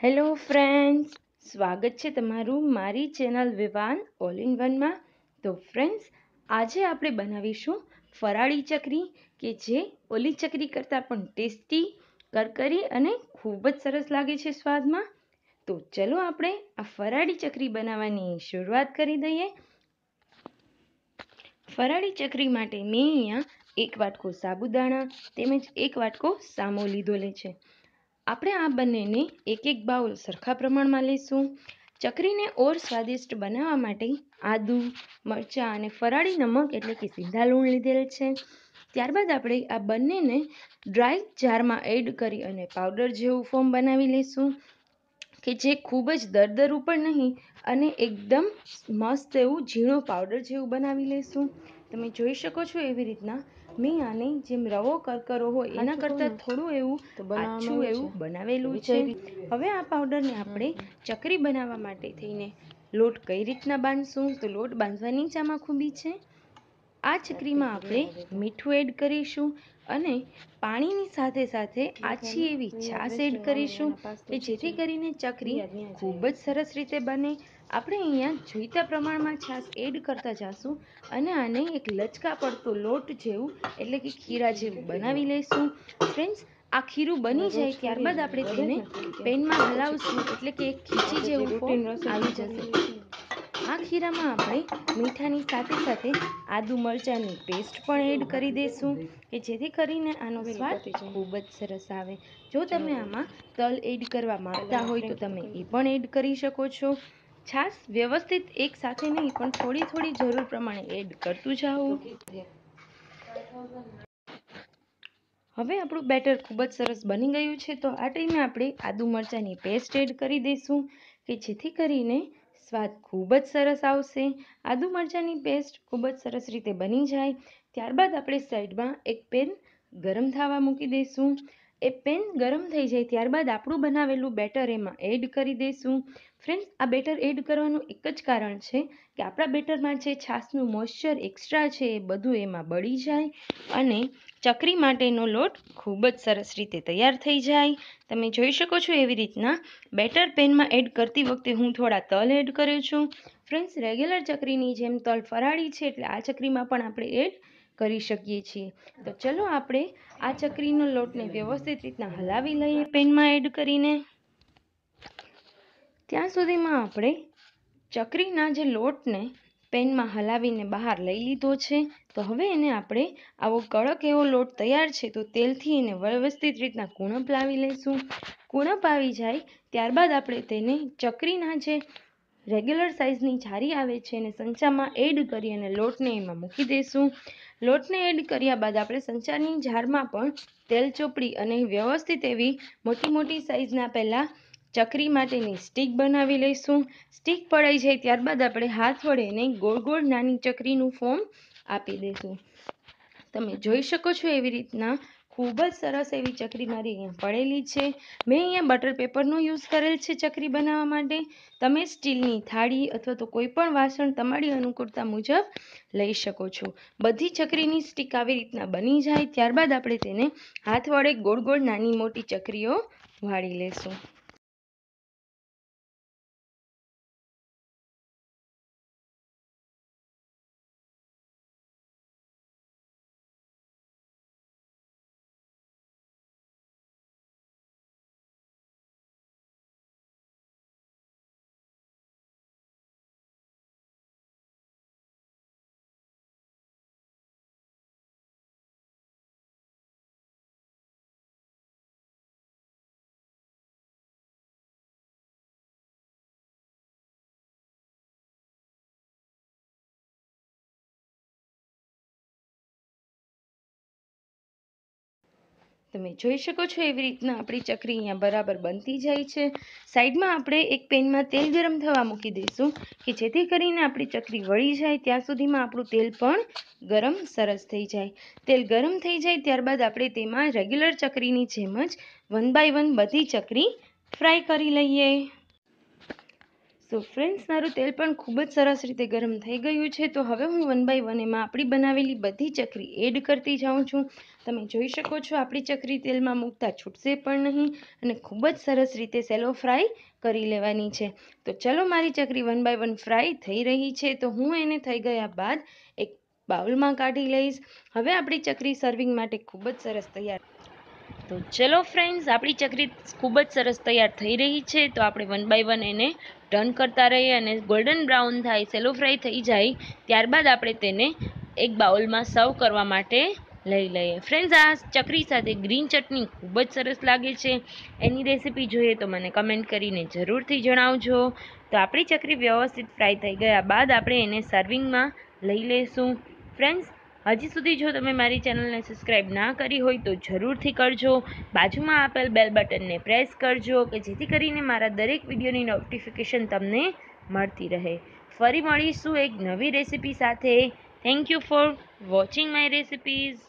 hello friends સ્વાગત છે તમારું મારી ચેનલ વિવાન ઓલ ઇન વનમાં તો ફ્રેન્ડ્સ આજે આપણે બનાવીશું ફરાળી ચકરી કે જે ઓલી ચકરી કરતાં પણ ટેસ્ટી કરકરી અને ખૂબ જ સરસ લાગે છે સ્વાદમાં તો ચલો આપણે આ ફરાળી ચકરી બનાવવાની શરૂઆત કરી દઈએ ફરાળી ચકરી માટે મેં અહીંયા એક વાટકો સાબુદાણા તેમજ એક વાટકો સામો લીધો લે છે આપણે આ બંનેને એક એક બાઉલ સરખા પ્રમાણમાં લઈશું ચકરીને ઓર સ્વાદિષ્ટ બનાવવા માટે આદુ મરચાં અને ફરાળી નમક એટલે કે સીધા લૂણ લીધેલ છે ત્યારબાદ આપણે આ બંનેને ડ્રાય જારમાં એડ કરી અને પાવડર જેવું ફોર્મ બનાવી લઈશું કે જે ખૂબ જ દરદરું પણ નહીં અને એકદમ મસ્ત એવું ઝીણો પાવડર જેવું બનાવી લઈશું તમે જોઈ શકો છો એવી રીતના મેં આને જેમ રવો કરકરો હોય એના કરતાં થોડું એવું આછું એવું બનાવેલું છે હવે આ પાવડરને આપણે ચકરી બનાવવા માટે થઈને લોટ કઈ રીતના બાંધશું તો લોટ બાંધવાની જ આમાં ખૂબી છે આ ચકરીમાં આપણે મીઠું એડ કરીશું અને પાણીની સાથે સાથે આછી એવી છાશ એડ કરીશું કે જેથી કરીને ચકરી ખૂબ જ સરસ રીતે બને આપણે અહીંયા જોઈતા પ્રમાણમાં છાશ એડ કરતા જઈશું અને આને એક લચકા પડતો લોટ જેવું એટલે કે ખીરા જેવું બનાવી લઈશું ફ્રેન્ડ્સ આ ખીરું બની જાય ત્યારબાદ આપણે તેને પેનમાં હલાવશું એટલે કે એક ખીચી જેવું આવી જશે આ ખીરામાં આપણે મીઠાની સાથે સાથે આદુ મરચાંની પેસ્ટ પણ એડ કરી દઈશું કે જેથી કરીને આનો સ્વાદ ખૂબ જ સરસ આવે જો તમે આમાં તલ એડ કરવા માંગતા હોય તો તમે એ પણ એડ કરી શકો છો છાશ વ્યવસ્થિત એક નહીં પણ થોડી થોડી જરૂર પ્રમાણે એડ કરતું જાઓ હવે આપણું બેટર ખૂબ જ સરસ બની ગયું છે તો આ ટાઈમે આપણે આદુ મરચાંની પેસ્ટ એડ કરી દઈશું કે જેથી કરીને સ્વાદ ખૂબ જ સરસ આવશે આદુ મરચાંની પેસ્ટ ખૂબ જ સરસ રીતે બની જાય ત્યારબાદ આપણે સાઈડમાં એક પેન ગરમ થવા મૂકી દઈશું એ પેન ગરમ થઈ જાય ત્યારબાદ આપણું બનાવેલું બેટર એમાં એડ કરી દઈશું ફ્રેન્ડ્સ આ બેટર એડ કરવાનું એક જ કારણ છે કે આપણા બેટરમાં જે છાશનું મોઇશ્ચર એક્સ્ટ્રા છે એ બધું એમાં બળી જાય અને ચકરી માટેનો લોટ ખૂબ જ સરસ રીતે તૈયાર થઈ જાય તમે જોઈ શકો છો એવી રીતના બેટર પેનમાં એડ કરતી વખતે હું થોડા તલ એડ કરું છું ફ્રેન્ડ્સ રેગ્યુલર ચકરીની જેમ તલ ફરાળી છે એટલે આ ચકરીમાં પણ આપણે એડ કરી શકીએ છીએ તો ચલો આપણે આ ચકરીનો લોટને વ્યવસ્થિત રીતના હલાવી લઈએ પેનમાં એડ કરીને ત્યાં સુધીમાં આપણે ચકરીના જે લોટને પેનમાં હલાવીને બહાર લઈ લીધો છે તો હવે એને આપણે આવો કડક એવો લોટ તૈયાર છે તો તેલથી એને વ્યવસ્થિત રીતના કુણપ લાવી લઈશું કુણપ આવી જાય ત્યારબાદ આપણે તેને ચકરીના જે રેગ્યુલર સાઇઝની જારી આવે છે એને સંચામાં એડ કરી અને લોટને એમાં મૂકી દઈશું લોટને એડ કર્યા બાદ આપણે સંચારની જારમાં પણ તેલ ચોપડી અને વ્યવસ્થિત એવી મોટી મોટી સાઇઝના પહેલાં ચકરી માટેની સ્ટીક બનાવી લઈશું સ્ટીક પડાઈ જાય ત્યારબાદ આપણે હાથ વડે એને ગોળ ગોળ નાની ચકરીનું ફોર્મ આપી દઈશું તમે જોઈ શકો છો એવી રીતના ખૂબ જ સરસ એવી ચકરી મારી અહીંયા પડેલી છે મેં અહીંયા બટર પેપરનો યુઝ કરેલ છે ચકરી બનાવવા માટે તમે સ્ટીલની થાળી અથવા તો કોઈપણ વાસણ તમારી અનુકૂળતા મુજબ લઈ શકો છો બધી ચકરીની સ્ટીક આવી રીતના બની જાય ત્યારબાદ આપણે તેને હાથ વડે ગોળ ગોળ નાની મોટી ચકરીઓ વાળી લેશું તમે જોઈ શકો છો એવી રીતના આપણી ચકરી અહીંયા બરાબર બનતી જાય છે સાઈડમાં આપણે એક પેનમાં તેલ ગરમ થવા મૂકી દઈશું કે જેથી કરીને આપણી ચકરી વળી જાય ત્યાં સુધીમાં આપણું તેલ પણ ગરમ સરસ થઈ જાય તેલ ગરમ થઈ જાય ત્યારબાદ આપણે તેમાં રેગ્યુલર ચકરીની જેમ જ વન બાય વન બધી ચકરી ફ્રાય કરી લઈએ સો ફ્રેન્ડ્સ મારું તેલ પણ ખૂબ જ સરસ રીતે ગરમ થઈ ગયું છે તો હવે હું વન બાય વન એમાં આપણી બનાવેલી બધી ચકરી એડ કરતી જાઉં છું તમે જોઈ શકો છો આપણી ચકરી તેલમાં મૂકતા છૂટશે પણ નહીં અને ખૂબ જ સરસ રીતે સેલો ફ્રાય કરી લેવાની છે તો ચલો મારી ચકરી વન બાય વન ફ્રાય થઈ રહી છે તો હું એને થઈ ગયા બાદ એક બાઉલમાં કાઢી લઈશ હવે આપણી ચકરી સર્વિંગ માટે ખૂબ જ સરસ તૈયાર તો ચલો ફ્રેન્ડ્સ આપણી ચકરી ખૂબ જ સરસ તૈયાર થઈ રહી છે તો આપણે વન બાય વન એને ટર્ન કરતા રહીએ અને ગોલ્ડન બ્રાઉન થાય સેલો ફ્રાય થઈ જાય ત્યારબાદ આપણે તેને એક બાઉલમાં સર્વ કરવા માટે લઈ લઈએ ફ્રેન્ડ્સ આ ચકરી સાથે ગ્રીન ચટણી ખૂબ જ સરસ લાગે છે એની રેસીપી જોઈએ તો મને કમેન્ટ કરીને જરૂરથી જણાવજો તો આપણી ચકરી વ્યવસ્થિત ફ્રાય થઈ ગયા બાદ આપણે એને સર્વિંગમાં લઈ લઈશું ફ્રેન્ડ્સ હજી સુધી જો તમે મારી ચેનલને સબસ્ક્રાઈબ ના કરી હોય તો જરૂરથી કરજો બાજુમાં આપેલ બેલ બટનને પ્રેસ કરજો કે જેથી કરીને મારા દરેક વિડીયોની નોટિફિકેશન તમને મળતી રહે ફરી મળીશું એક નવી રેસિપી સાથે thank you for watching my recipes